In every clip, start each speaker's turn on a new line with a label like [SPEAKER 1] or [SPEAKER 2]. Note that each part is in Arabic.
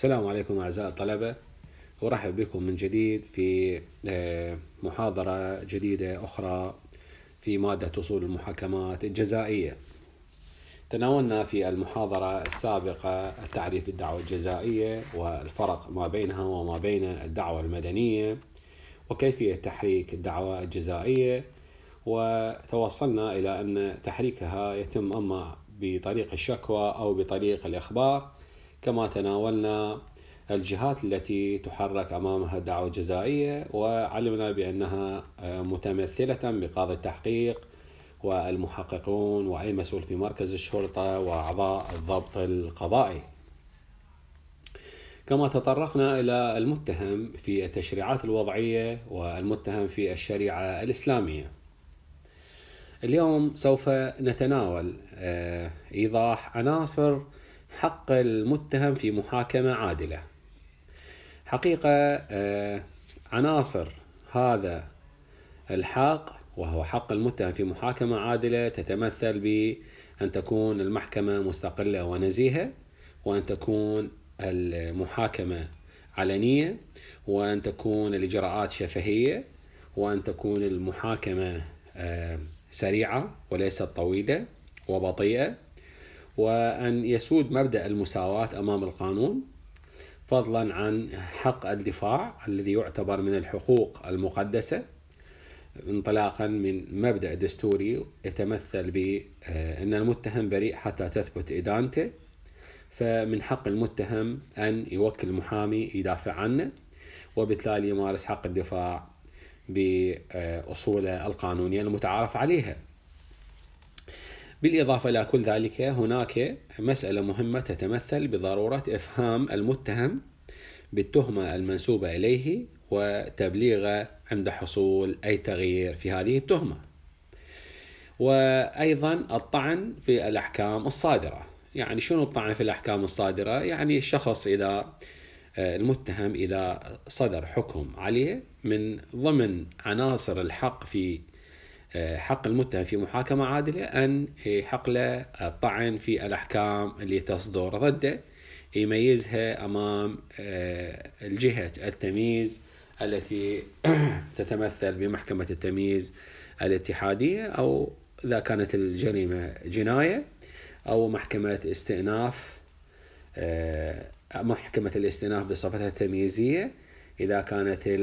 [SPEAKER 1] السلام عليكم أعزائي الطلبة أرحب بكم من جديد في آه، محاضرة جديدة أخرى في مادة أصول المحاكمات الجزائية تناولنا في المحاضرة السابقة التعريف الدعوة الجزائية والفرق ما بينها وما بين الدعوة المدنية وكيفية تحريك الدعوة الجزائية وتوصلنا إلى أن تحريكها يتم أما بطريق الشكوى أو بطريق الإخبار كما تناولنا الجهات التي تحرك امامها الدعوة جزائيه وعلمنا بانها آه، متمثله بقاضي التحقيق والمحققون واي مسؤول في مركز الشرطه واعضاء الضبط القضائي. كما تطرقنا الى المتهم في التشريعات الوضعيه والمتهم في الشريعه الاسلاميه. اليوم سوف نتناول آه، ايضاح عناصر حق المتهم في محاكمة عادلة حقيقة آه، عناصر هذا الحق وهو حق المتهم في محاكمة عادلة تتمثل بأن تكون المحكمة مستقلة ونزيهة وأن تكون المحاكمة علنية وأن تكون الإجراءات شفهية وأن تكون المحاكمة آه، سريعة وليست طويلة وبطيئة وأن يسود مبدأ المساواة أمام القانون فضلا عن حق الدفاع الذي يعتبر من الحقوق المقدسة انطلاقا من مبدأ دستوري يتمثل بأن آه، المتهم بريء حتى تثبت إدانته فمن حق المتهم أن يوكل محامي يدافع عنه وبالتالي يمارس حق الدفاع بأصوله القانونية المتعارف عليها بالإضافة إلى كل ذلك هناك مسألة مهمة تتمثل بضرورة إفهام المتهم بالتهمة المنسوبة إليه وتبليغه عند حصول أي تغيير في هذه التهمة وأيضا الطعن في الأحكام الصادرة يعني شنو الطعن في الأحكام الصادرة؟ يعني الشخص إذا آه، المتهم إذا صدر حكم عليه من ضمن عناصر الحق في آه، حق المتهم في محاكمة عادلة أن آه، حق له الطعن آه، في الأحكام اللي تصدر ضده يميزها أمام الجهة التمييز التي تتمثل بمحكمة التمييز الاتحادية أو إذا كانت الجريمة جناية أو محكمة استئناف محكمة الاستئناف بصفتها التمييزية إذا كانت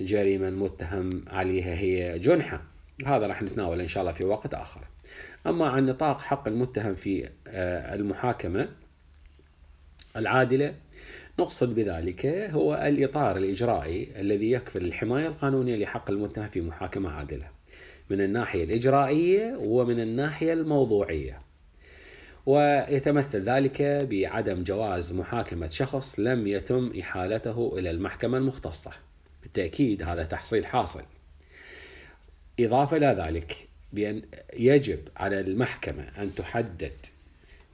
[SPEAKER 1] الجريمة المتهم عليها هي جنحة هذا راح نتناوله ان شاء الله في وقت اخر. اما عن نطاق حق المتهم في آه، المحاكمه العادله نقصد بذلك هو الاطار الاجرائي الذي يكفل الحمايه القانونيه لحق المتهم في محاكمه عادله. من الناحيه الاجرائيه ومن الناحيه الموضوعيه. ويتمثل ذلك بعدم جواز محاكمه شخص لم يتم احالته الى المحكمه المختصه. بالتاكيد هذا تحصيل حاصل. إضافة إلى ذلك بأن يجب على المحكمة أن تحدد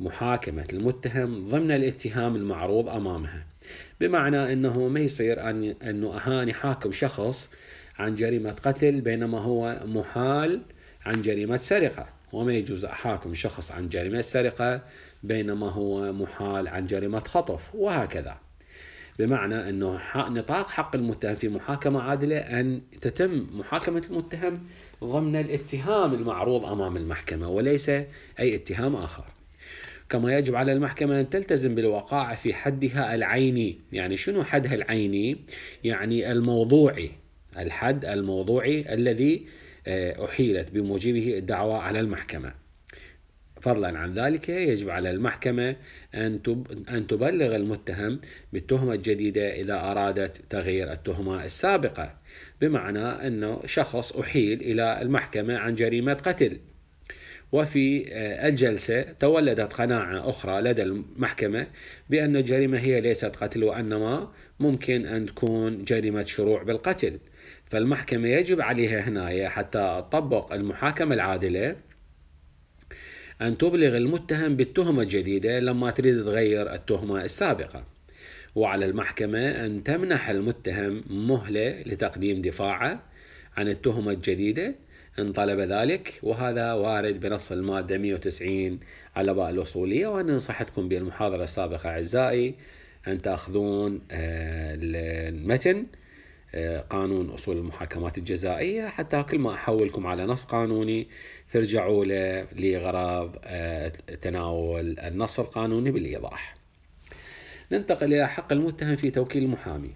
[SPEAKER 1] محاكمة المتهم ضمن الاتهام المعروض أمامها بمعنى أنه ما يصير أن أنه أهاني حاكم شخص عن جريمة قتل بينما هو محال عن جريمة سرقة وما يجوز أحاكم شخص عن جريمة سرقة بينما هو محال عن جريمة خطف وهكذا بمعنى انه نطاق حق المتهم في محاكمه عادله ان تتم محاكمه المتهم ضمن الاتهام المعروض امام المحكمه وليس اي اتهام اخر. كما يجب على المحكمة أن تلتزم بالوقاعة في حدها العيني يعني شنو حدها العيني؟ يعني الموضوعي الحد الموضوعي الذي آه، أحيلت بموجبه الدعوة على المحكمة فضلا عن ذلك يجب على المحكمة أن تبلغ المتهم بالتهمة الجديدة إذا أرادت تغيير التهمة السابقة بمعنى أنه شخص أحيل إلى المحكمة عن جريمة قتل وفي آه، الجلسة تولدت قناعة أخرى لدى المحكمة بأن الجريمة هي ليست قتل وأنما ممكن أن تكون جريمة شروع بالقتل فالمحكمة يجب عليها هنا حتى تطبق المحاكمة العادلة أن تبلغ المتهم بالتهمة الجديدة لما تريد تغير التهمة السابقة وعلى المحكمة أن تمنح المتهم مهلة لتقديم دفاعه عن التهمة الجديدة إن طلب ذلك وهذا وارد بنص المادة 190 على باء الأصولية وأنا نصحتكم بالمحاضرة السابقة أعزائي أن تأخذون آه، المتن قانون أصول المحاكمات الجزائية حتى كل ما أحولكم على نص قانوني ترجعوا له لغرض آه، تناول النص القانوني بالإيضاح ننتقل إلى حق المتهم في توكيل المحامي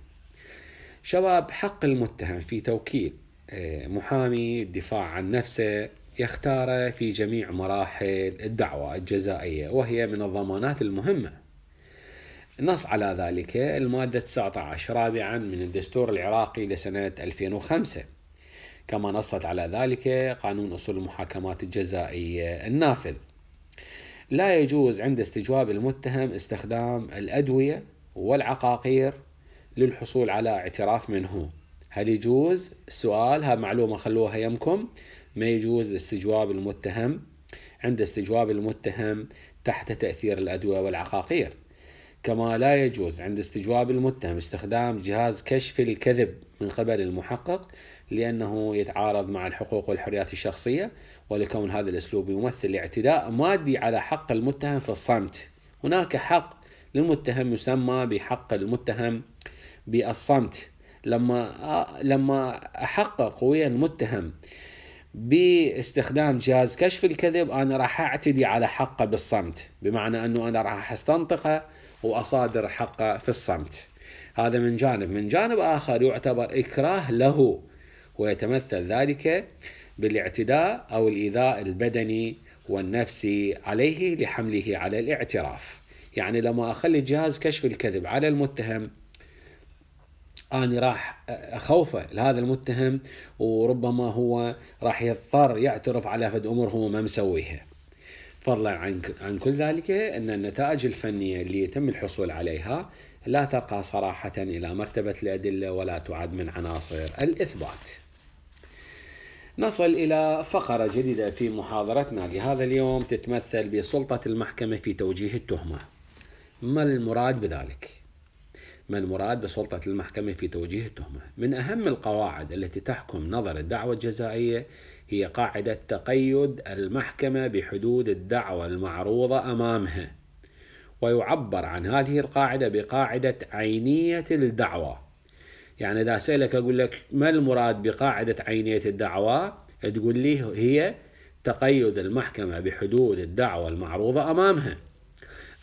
[SPEAKER 1] شباب حق المتهم في توكيل آه، محامي الدفاع عن نفسه يختاره في جميع مراحل الدعوة الجزائية وهي من الضمانات المهمة نص على ذلك المادة 19 رابعا من الدستور العراقي لسنة 2005 كما نصت على ذلك قانون أصول المحاكمات الجزائية النافذ لا يجوز عند استجواب المتهم استخدام الأدوية والعقاقير للحصول على اعتراف منه هل يجوز السؤال ها معلومة خلوها يمكم ما يجوز استجواب المتهم عند استجواب المتهم تحت تأثير الأدوية والعقاقير كما لا يجوز عند استجواب المتهم استخدام جهاز كشف الكذب من قبل المحقق لأنه يتعارض مع الحقوق والحريات الشخصية ولكون هذا الأسلوب يمثل اعتداء مادي على حق المتهم في الصمت هناك حق للمتهم يسمى بحق المتهم بالصمت لما لما احقق ويا المتهم باستخدام جهاز كشف الكذب انا راح اعتدي على حقه بالصمت بمعنى انه انا راح استنطقه وأصادر حقه في الصمت هذا من جانب من جانب آخر يعتبر إكراه له ويتمثل ذلك بالاعتداء أو الإيذاء البدني والنفسي عليه لحمله على الاعتراف يعني لما أخلي جهاز كشف الكذب على المتهم أنا راح أخوفه لهذا المتهم وربما هو راح يضطر يعترف على فد أمور هو ما مسويها فضلا عن عن كل ذلك ان النتائج الفنيه اللي يتم الحصول عليها لا ترقى صراحه الى مرتبه الادله ولا تعد من عناصر الاثبات. نصل الى فقره جديده في محاضرتنا لهذا اليوم تتمثل بسلطه المحكمه في توجيه التهمه. ما المراد بذلك؟ ما المراد بسلطة المحكمة في توجيه التهمة؟ من أهم القواعد التي تحكم نظر الدعوة الجزائية هي قاعدة تقيد المحكمة بحدود الدعوة المعروضة أمامها ويعبر عن هذه القاعدة بقاعدة عينية الدعوة يعني إذا سألك أقول لك ما المراد بقاعدة عينية الدعوة تقول لي هي تقيد المحكمة بحدود الدعوة المعروضة أمامها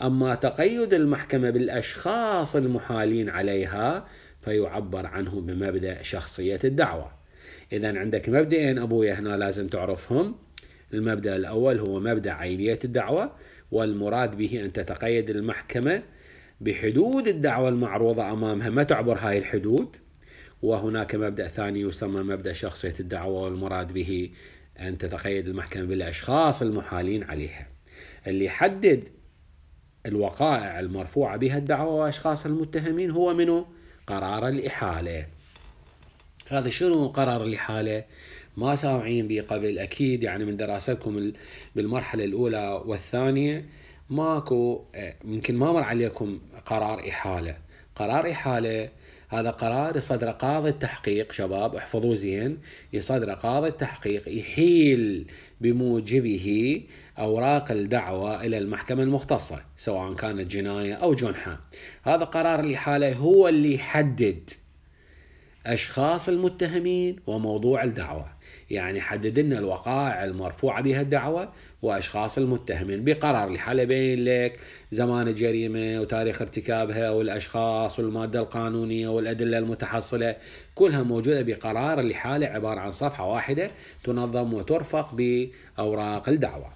[SPEAKER 1] أما تقيد المحكمة بالأشخاص المحالين عليها فيعبر عنه بمبدأ شخصية الدعوة إذا عندك مبدئين أبويا هنا لازم تعرفهم المبدأ الأول هو مبدأ عينية الدعوة والمراد به أن تتقيد المحكمة بحدود الدعوة المعروضة أمامها ما تعبر هاي الحدود وهناك مبدأ ثاني يسمى مبدأ شخصية الدعوة والمراد به أن تتقيد المحكمة بالأشخاص المحالين عليها اللي يحدد الوقائع المرفوعة بها الدعوة وأشخاص المتهمين هو منه قرار الإحالة هذا شنو اللي حاله ما سامعين به قبل اكيد يعني من دراستكم بالمرحله الاولى والثانيه ماكو يمكن آه، ما مر عليكم قرار احاله قرار احاله هذا قرار يصدر قاضي التحقيق شباب احفظوه زين يصدر قاضي التحقيق يحيل بموجبه اوراق الدعوه الى المحكمه المختصه سواء كانت جنايه او جنحه هذا قرار الاحاله هو اللي يحدد أشخاص المتهمين وموضوع الدعوة يعني حدد لنا الوقائع المرفوعة بها الدعوة وأشخاص المتهمين بقرار الحالة بين لك زمان الجريمة وتاريخ ارتكابها والأشخاص والمادة القانونية والأدلة المتحصلة كلها موجودة بقرار الحالة عبارة عن صفحة واحدة تنظم وترفق بأوراق الدعوة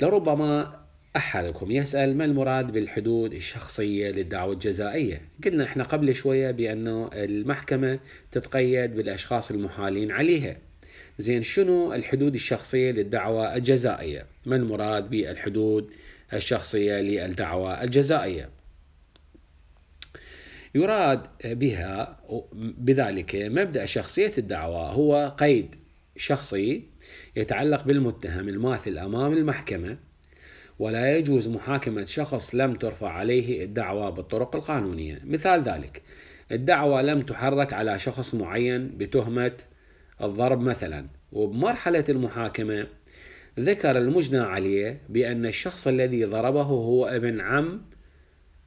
[SPEAKER 1] لربما أحدكم يسأل ما المراد بالحدود الشخصية للدعوة الجزائية قلنا إحنا قبل شوية بأنه المحكمة تتقيد بالأشخاص المحالين عليها زين شنو الحدود الشخصية للدعوة الجزائية ما المراد بالحدود الشخصية للدعوة الجزائية يراد بها بذلك مبدأ شخصية الدعوة هو قيد شخصي يتعلق بالمتهم الماثل أمام المحكمة ولا يجوز محاكمة شخص لم ترفع عليه الدعوى بالطرق القانونية مثال ذلك الدعوى لم تحرك على شخص معين بتهمة الضرب مثلا وبمرحلة المحاكمة ذكر المجنى عليه بأن الشخص الذي ضربه هو ابن عم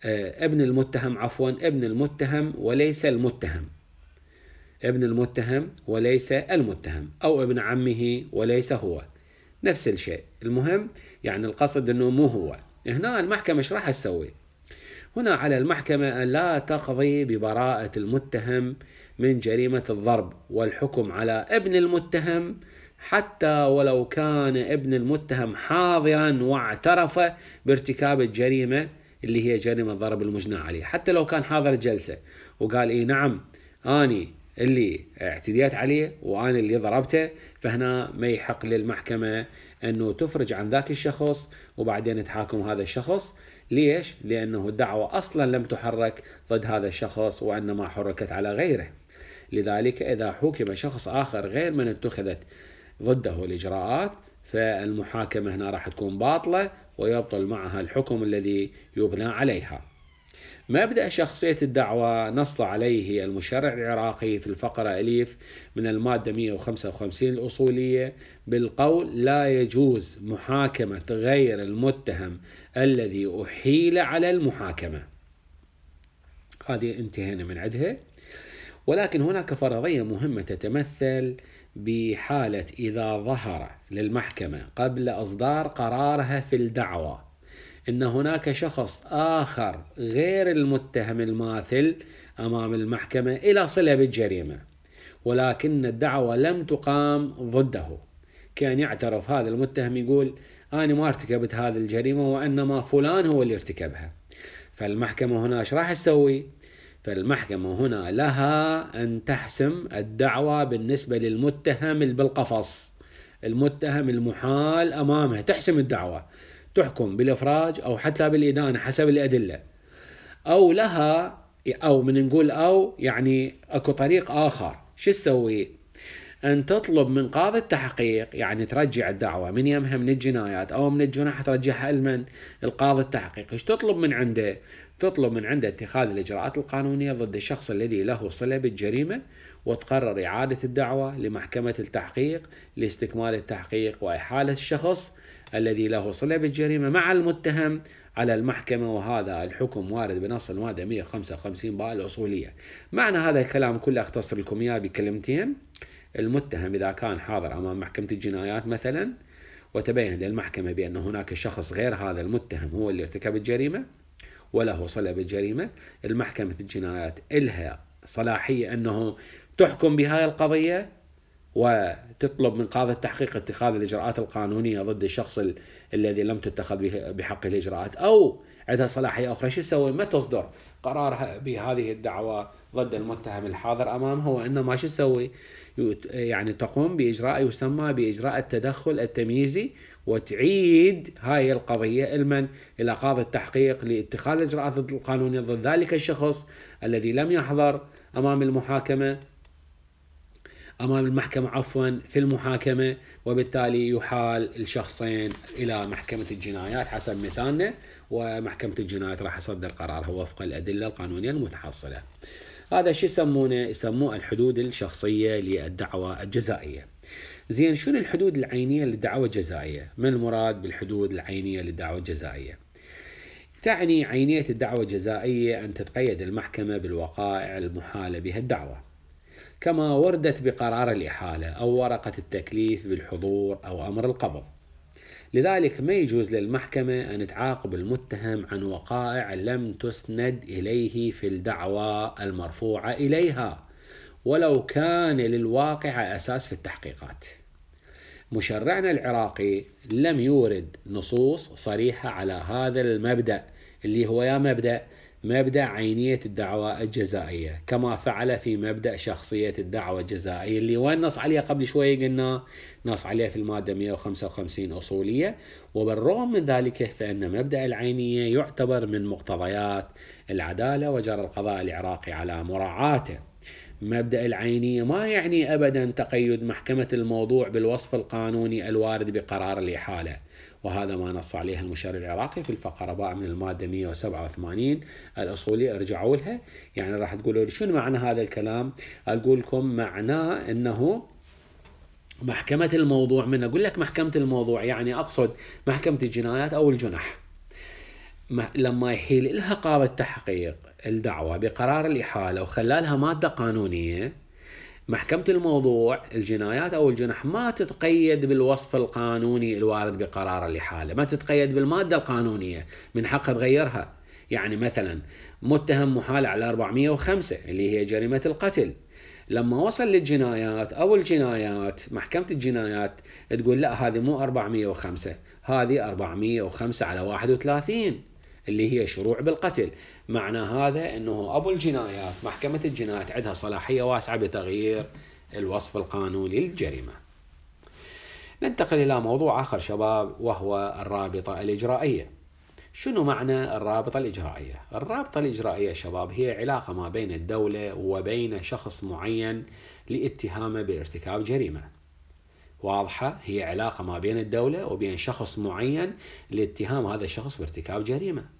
[SPEAKER 1] آه، ابن المتهم عفوا ابن المتهم وليس المتهم ابن المتهم وليس المتهم أو ابن عمه وليس هو نفس الشيء المهم يعني القصد انه مو هو هنا المحكمه ايش راح تسوي هنا على المحكمه ان لا تقضي ببراءه المتهم من جريمه الضرب والحكم على ابن المتهم حتى ولو كان ابن المتهم حاضرا واعترف بارتكاب الجريمه اللي هي جريمه ضرب المجنى عليه حتى لو كان حاضر الجلسه وقال اي نعم اني اللي اعتديت عليه وانا اللي ضربته فهنا ما يحق للمحكمه انه تفرج عن ذاك الشخص وبعدين تحاكم هذا الشخص ليش؟ لانه الدعوه اصلا لم تحرك ضد هذا الشخص وانما حركت على غيره لذلك اذا حكم شخص اخر غير من اتخذت ضده الاجراءات فالمحاكمه هنا راح تكون باطله ويبطل معها الحكم الذي يبنى عليها مبدأ شخصية الدعوة نص عليه المشرع العراقي في الفقرة أليف من المادة 155 الأصولية بالقول لا يجوز محاكمة غير المتهم الذي أحيل على المحاكمة هذه انتهينا من عدها ولكن هناك فرضية مهمة تتمثل بحالة إذا ظهر للمحكمة قبل إصدار قرارها في الدعوة أن هناك شخص آخر غير المتهم الماثل أمام المحكمة إلى صلة بالجريمة ولكن الدعوة لم تقام ضده كان يعترف هذا المتهم يقول أنا ما ارتكبت هذه الجريمة وإنما فلان هو اللي ارتكبها فالمحكمة هنا ايش راح تسوي؟ فالمحكمة هنا لها أن تحسم الدعوة بالنسبة للمتهم بالقفص المتهم المحال أمامها تحسم الدعوة تحكم بالافراج او حتى بالادانه حسب الادله او لها او من نقول او يعني اكو طريق اخر شو تسوي؟ ان تطلب من قاضي التحقيق يعني ترجع الدعوه من يمها من الجنايات او من الجناح ترجعها لمن؟ القاضي التحقيق، ايش تطلب من عنده؟ تطلب من عنده اتخاذ الاجراءات القانونيه ضد الشخص الذي له صله بالجريمه وتقرر اعاده الدعوه لمحكمه التحقيق لاستكمال التحقيق واحاله الشخص الذي له صلة بالجريمة مع المتهم على المحكمة وهذا الحكم وارد بنص المادة 155 باء الأصولية معنى هذا الكلام كله أختصر لكم إياه بكلمتين المتهم إذا كان حاضر أمام محكمة الجنايات مثلا وتبين للمحكمة بأن هناك شخص غير هذا المتهم هو اللي ارتكب الجريمة وله صلة بالجريمة المحكمة الجنايات إلها صلاحية أنه تحكم بهاي القضية وتطلب من قاضي التحقيق اتخاذ الاجراءات القانونيه ضد الشخص الذي لم تتخذ بحقه الاجراءات او عندها صلاحيه اخرى شو تسوي؟ ما تصدر قرارها بهذه الدعوى ضد المتهم الحاضر امامها وانما شو تسوي؟ يعني تقوم باجراء يسمى باجراء التدخل التمييزي وتعيد هاي القضيه المن الى قاضي التحقيق لاتخاذ الاجراءات القانونيه ضد ذلك الشخص الذي لم يحضر امام المحاكمه امام المحكمه عفوا في المحاكمه وبالتالي يحال الشخصين الى محكمه الجنايات حسب مثالنا ومحكمه الجنايات راح تصدر قرارها وفق الادله القانونيه المتحصله. هذا شو يسمونه؟ يسموه الحدود الشخصيه للدعوه الجزائيه. زين شنو الحدود العينيه للدعوه الجزائيه؟ ما المراد بالحدود العينيه للدعوه الجزائيه؟ تعني عينيه الدعوه الجزائيه ان تتقيد المحكمه بالوقائع المحاله بها الدعوه. كما وردت بقرار الإحالة أو ورقة التكليف بالحضور أو أمر القبض لذلك ما يجوز للمحكمة أن تعاقب المتهم عن وقائع لم تسند إليه في الدعوة المرفوعة إليها ولو كان للواقع أساس في التحقيقات مشرعنا العراقي لم يورد نصوص صريحة على هذا المبدأ اللي هو يا مبدأ مبدأ عينية الدعوة الجزائية كما فعل في مبدأ شخصية الدعوة الجزائية اللي وين نص عليها قبل شوي قلنا نص عليها في المادة 155 أصولية وبالرغم من ذلك فإن مبدأ العينية يعتبر من مقتضيات العدالة وجرى القضاء العراقي على مراعاته مبدأ العينية ما يعني أبدا تقيد محكمة الموضوع بالوصف القانوني الوارد بقرار الإحالة وهذا ما نص عليها المشير العراقي في الفقرة باء من المادة 187 الأصولية ارجعوا لها يعني راح تقولوا لي شنو معنى هذا الكلام أقول لكم معناه أنه محكمة الموضوع من أقول لك محكمة الموضوع يعني أقصد محكمة الجنايات أو الجنح لما يحيل لها قاضي التحقيق الدعوة بقرار الإحالة وخلالها مادة قانونية محكمة الموضوع الجنايات أو الجنح ما تتقيد بالوصف القانوني الوارد بقرار الإحالة ما تتقيد بالمادة القانونية من حقها تغيرها يعني مثلا متهم محال على 405 اللي هي جريمة القتل لما وصل للجنايات او الجنايات محكمه الجنايات تقول لا هذه مو 405 هذه 405 على 31 اللي هي شروع بالقتل معنى هذا انه ابو الجنايات محكمه الجنايات عندها صلاحيه واسعه بتغيير الوصف القانوني للجريمه. ننتقل الى موضوع اخر شباب وهو الرابطه الاجرائيه. شنو معنى الرابطه الاجرائيه؟ الرابطه الاجرائيه شباب هي علاقه ما بين الدوله وبين شخص معين لاتهامه بارتكاب جريمه. واضحه هي علاقه ما بين الدوله وبين شخص معين لاتهام هذا الشخص بارتكاب جريمه.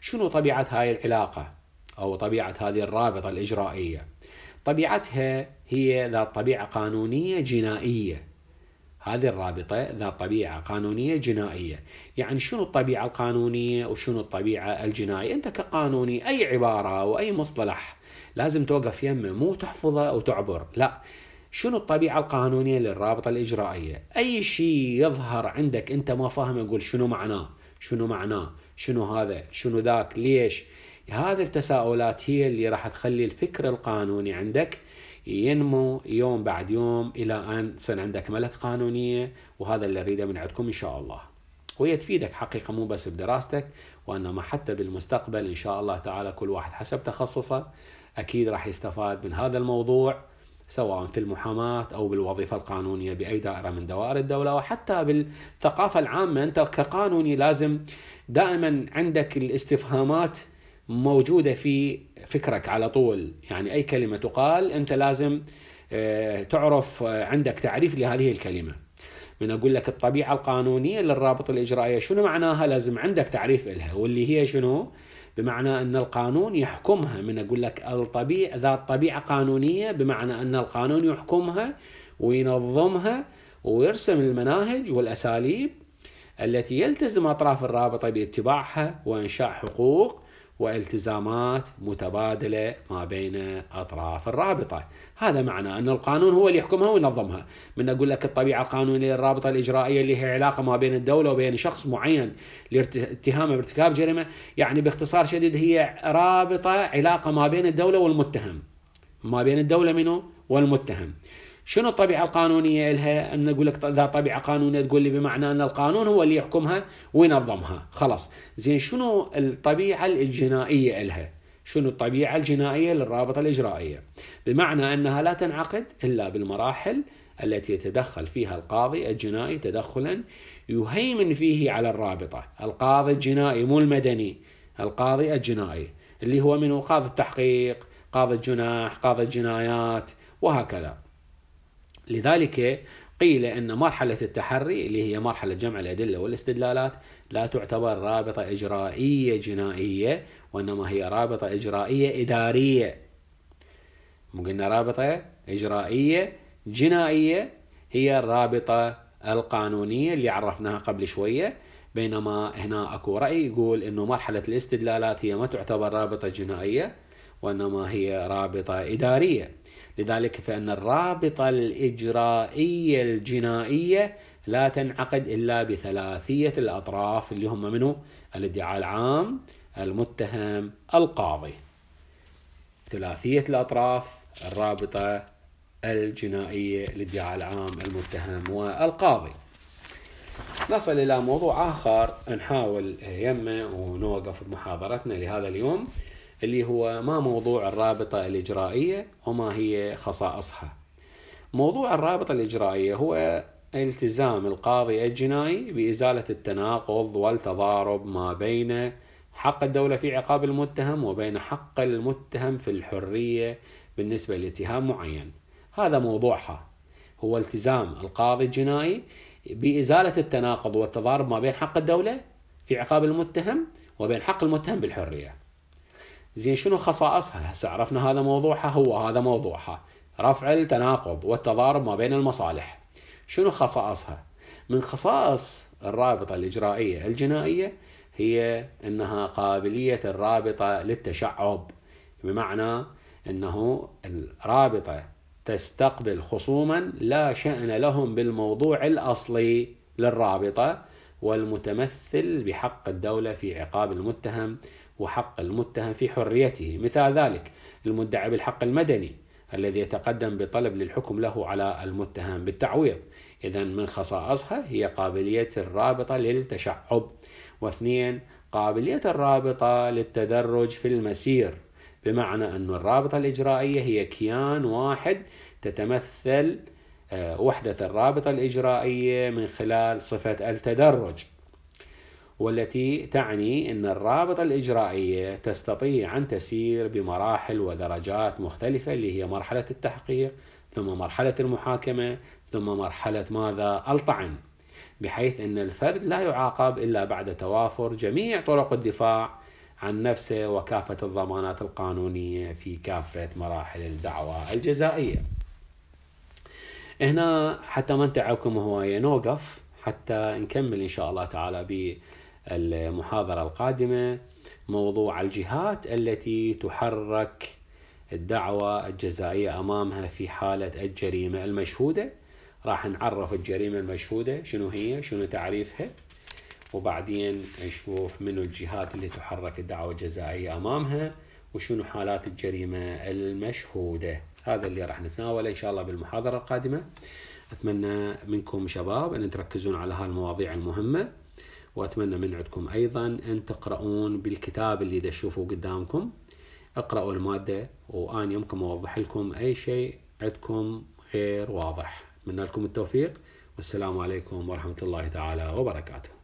[SPEAKER 1] شنو طبيعة هاي العلاقة أو طبيعة هذه الرابطة الإجرائية طبيعتها هي ذات طبيعة قانونية جنائية هذه الرابطة ذات طبيعة قانونية جنائية يعني شنو الطبيعة القانونية وشنو الطبيعة الجنائية أنت كقانوني أي عبارة أو أي مصطلح لازم توقف يمه مو تحفظه أو تعبر لا شنو الطبيعة القانونية للرابطة الإجرائية أي شيء يظهر عندك أنت ما فاهم قول شنو معناه شنو معناه شنو هذا شنو ذاك ليش هذه التساؤلات هي اللي راح تخلي الفكر القانوني عندك ينمو يوم بعد يوم الى ان تصير عندك ملك قانونيه وهذا اللي اريده من عندكم ان شاء الله. وهي تفيدك حقيقه مو بس بدراستك وانما حتى بالمستقبل ان شاء الله تعالى كل واحد حسب تخصصه اكيد راح يستفاد من هذا الموضوع سواء في المحاماة أو بالوظيفة القانونية بأي دائرة من دوائر الدولة وحتى بالثقافة العامة أنت كقانوني لازم دائما عندك الاستفهامات موجودة في فكرك على طول يعني أي كلمة تقال أنت لازم آه، تعرف آه، عندك تعريف لهذه الكلمة من أقول لك الطبيعة القانونية للرابط الإجرائية شنو معناها لازم عندك تعريف لها واللي هي شنو بمعنى أن القانون يحكمها من أقول لك الطبيعة ذات طبيعة قانونية بمعنى أن القانون يحكمها وينظمها ويرسم المناهج والأساليب التي يلتزم أطراف الرابطة باتباعها وإنشاء حقوق والتزامات متبادله ما بين اطراف الرابطه، هذا معنى ان القانون هو اللي يحكمها وينظمها، من اقول لك الطبيعه القانونيه للرابطه الاجرائيه اللي هي علاقه ما بين الدوله وبين شخص معين لاتهامه بارتكاب جريمه، يعني باختصار شديد هي رابطه علاقه ما بين الدوله والمتهم. ما بين الدوله منه والمتهم. شنو الطبيعة القانونية لها؟ أن أقول لك ذا طبيعة قانونية تقول لي بمعنى أن القانون هو اللي يحكمها وينظمها، خلاص، زين شنو الطبيعة الجنائية لها؟ شنو الطبيعة الجنائية للرابطة الإجرائية؟ بمعنى أنها لا تنعقد إلا بالمراحل التي يتدخل فيها القاضي الجنائي تدخلا يهيمن فيه على الرابطة، القاضي الجنائي مو المدني، القاضي الجنائي اللي هو من قاضي التحقيق، قاضي الجناح، قاضي الجنايات وهكذا. لذلك قيل أن مرحلة التحري اللي هي مرحلة جمع الأدلة والاستدلالات لا تعتبر رابطة إجرائية جنائية وإنما هي رابطة إجرائية إدارية مو قلنا رابطة إجرائية جنائية هي الرابطة القانونية اللي عرفناها قبل شوية بينما هنا اكو رأي يقول انه مرحلة الاستدلالات هي ما تعتبر رابطة جنائية وانما هي رابطة ادارية لذلك فأن الرابطة الإجرائية الجنائية لا تنعقد إلا بثلاثية الأطراف اللي هم منه الادعاء العام المتهم القاضي ثلاثية الأطراف الرابطة الجنائية الادعاء العام المتهم والقاضي نصل إلى موضوع آخر نحاول يمه ونوقف محاضرتنا لهذا اليوم اللي هو ما موضوع الرابطة الإجرائية وما هي خصائصها موضوع الرابطة الإجرائية هو التزام القاضي الجنائي بإزالة التناقض والتضارب ما بين حق الدولة في عقاب المتهم وبين حق المتهم في الحرية بالنسبة لاتهام معين هذا موضوعها هو التزام القاضي الجنائي بإزالة التناقض والتضارب ما بين حق الدولة في عقاب المتهم وبين حق المتهم بالحرية زين شنو خصائصها هسه عرفنا هذا موضوعها هو هذا موضوعها رفع التناقض والتضارب ما بين المصالح شنو خصائصها من خصائص الرابطة الإجرائية الجنائية هي أنها قابلية الرابطة للتشعب بمعنى أنه الرابطة تستقبل خصوما لا شأن لهم بالموضوع الأصلي للرابطة والمتمثل بحق الدولة في عقاب المتهم وحق المتهم في حريته مثال ذلك المدعي بالحق المدني الذي يتقدم بطلب للحكم له على المتهم بالتعويض إذا من خصائصها هي قابلية الرابطة للتشعب واثنين قابلية الرابطة للتدرج في المسير بمعنى أن الرابطة الإجرائية هي كيان واحد تتمثل آه، وحدة الرابطة الإجرائية من خلال صفة التدرج والتي تعني أن الرابطة الإجرائية تستطيع أن تسير بمراحل ودرجات مختلفة اللي هي مرحلة التحقيق ثم مرحلة المحاكمة ثم مرحلة ماذا الطعن بحيث أن الفرد لا يعاقب إلا بعد توافر جميع طرق الدفاع عن نفسه وكافة الضمانات القانونية في كافة مراحل الدعوة الجزائية هنا حتى ما نتعبكم هواية نوقف حتى نكمل إن شاء الله تعالى المحاضرة القادمة موضوع الجهات التي تحرك الدعوة الجزائية أمامها في حالة الجريمة المشهودة راح نعرف الجريمة المشهودة شنو هي شنو تعريفها وبعدين نشوف منو الجهات اللي تحرك الدعوة الجزائية أمامها وشنو حالات الجريمة المشهودة هذا اللي راح نتناوله إن شاء الله بالمحاضرة القادمة أتمنى منكم شباب أن تركزون على هالمواضيع المهمة وأتمنى من عندكم أيضا أن تقرؤون بالكتاب اللي تشوفوه قدامكم اقرأوا المادة وأنا يمكن أوضح لكم أي شيء عندكم غير واضح أتمنى لكم التوفيق والسلام عليكم ورحمة الله تعالى وبركاته